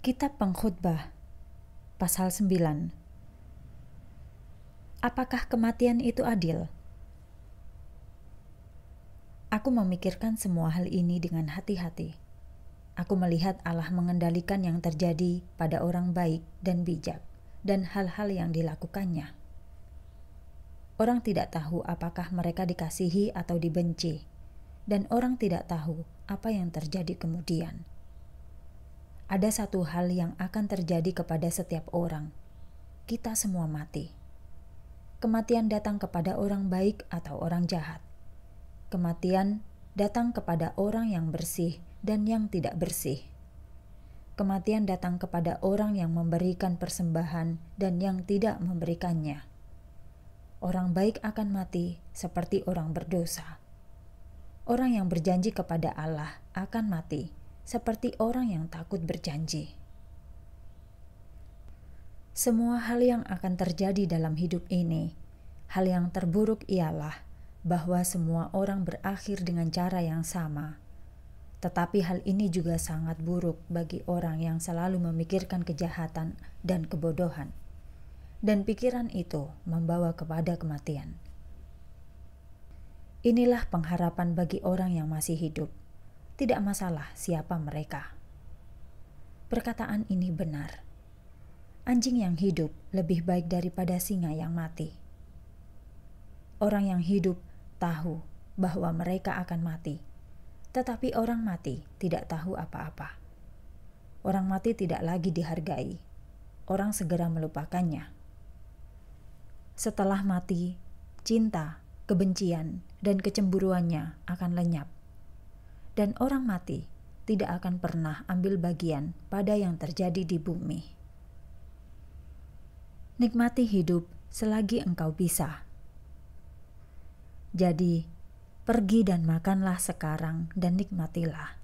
Kitab Pengkhutbah, pasal 9 Apakah kematian itu adil? Aku memikirkan semua hal ini dengan hati-hati. Aku melihat Allah mengendalikan yang terjadi pada orang baik dan bijak dan hal-hal yang dilakukannya. Orang tidak tahu apakah mereka dikasihi atau dibenci, dan orang tidak tahu apa yang terjadi kemudian ada satu hal yang akan terjadi kepada setiap orang. Kita semua mati. Kematian datang kepada orang baik atau orang jahat. Kematian datang kepada orang yang bersih dan yang tidak bersih. Kematian datang kepada orang yang memberikan persembahan dan yang tidak memberikannya. Orang baik akan mati seperti orang berdosa. Orang yang berjanji kepada Allah akan mati seperti orang yang takut berjanji. Semua hal yang akan terjadi dalam hidup ini, hal yang terburuk ialah bahwa semua orang berakhir dengan cara yang sama. Tetapi hal ini juga sangat buruk bagi orang yang selalu memikirkan kejahatan dan kebodohan. Dan pikiran itu membawa kepada kematian. Inilah pengharapan bagi orang yang masih hidup tidak masalah siapa mereka. Perkataan ini benar. Anjing yang hidup lebih baik daripada singa yang mati. Orang yang hidup tahu bahwa mereka akan mati, tetapi orang mati tidak tahu apa-apa. Orang mati tidak lagi dihargai. Orang segera melupakannya. Setelah mati, cinta, kebencian, dan kecemburuannya akan lenyap dan orang mati tidak akan pernah ambil bagian pada yang terjadi di bumi. Nikmati hidup selagi engkau bisa. Jadi, pergi dan makanlah sekarang dan nikmatilah.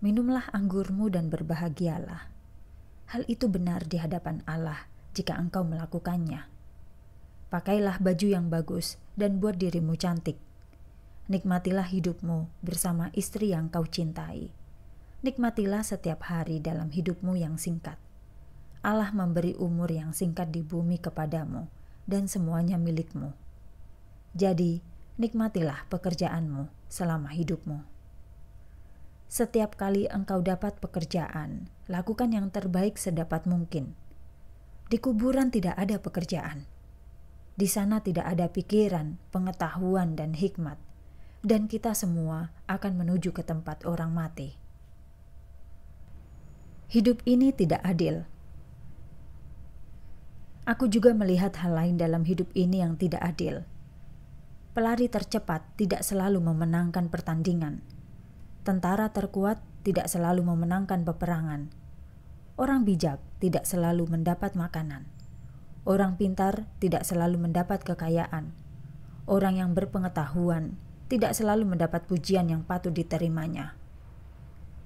Minumlah anggurmu dan berbahagialah. Hal itu benar di hadapan Allah jika engkau melakukannya. Pakailah baju yang bagus dan buat dirimu cantik Nikmatilah hidupmu bersama istri yang kau cintai. Nikmatilah setiap hari dalam hidupmu yang singkat. Allah memberi umur yang singkat di bumi kepadamu, dan semuanya milikmu. Jadi, nikmatilah pekerjaanmu selama hidupmu. Setiap kali engkau dapat pekerjaan, lakukan yang terbaik sedapat mungkin. Di kuburan tidak ada pekerjaan. Di sana tidak ada pikiran, pengetahuan, dan hikmat dan kita semua akan menuju ke tempat orang mati. Hidup ini tidak adil. Aku juga melihat hal lain dalam hidup ini yang tidak adil. Pelari tercepat tidak selalu memenangkan pertandingan. Tentara terkuat tidak selalu memenangkan peperangan. Orang bijak tidak selalu mendapat makanan. Orang pintar tidak selalu mendapat kekayaan. Orang yang berpengetahuan tidak selalu mendapat pujian yang patut diterimanya.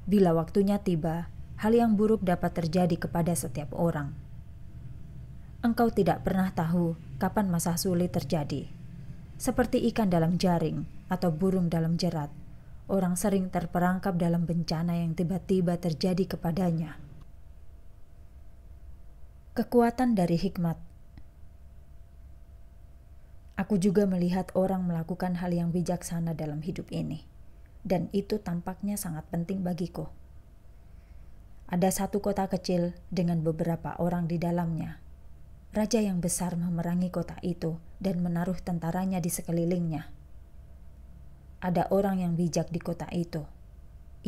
Bila waktunya tiba, hal yang buruk dapat terjadi kepada setiap orang. Engkau tidak pernah tahu kapan masa sulit terjadi. Seperti ikan dalam jaring atau burung dalam jerat, orang sering terperangkap dalam bencana yang tiba-tiba terjadi kepadanya. Kekuatan dari hikmat Aku juga melihat orang melakukan hal yang bijaksana dalam hidup ini, dan itu tampaknya sangat penting bagiku. Ada satu kota kecil dengan beberapa orang di dalamnya. Raja yang besar memerangi kota itu dan menaruh tentaranya di sekelilingnya. Ada orang yang bijak di kota itu.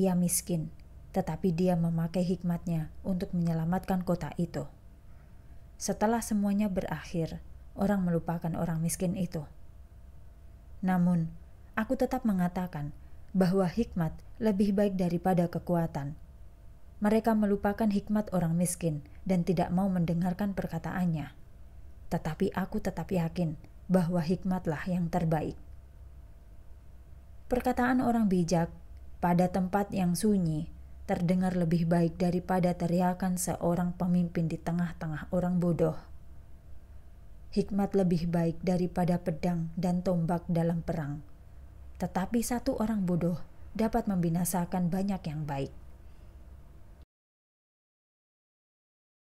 Ia miskin, tetapi dia memakai hikmatnya untuk menyelamatkan kota itu. Setelah semuanya berakhir, orang melupakan orang miskin itu. Namun, aku tetap mengatakan bahwa hikmat lebih baik daripada kekuatan. Mereka melupakan hikmat orang miskin dan tidak mau mendengarkan perkataannya. Tetapi aku tetap yakin bahwa hikmatlah yang terbaik. Perkataan orang bijak pada tempat yang sunyi terdengar lebih baik daripada teriakan seorang pemimpin di tengah-tengah orang bodoh hikmat lebih baik daripada pedang dan tombak dalam perang. Tetapi satu orang bodoh dapat membinasakan banyak yang baik.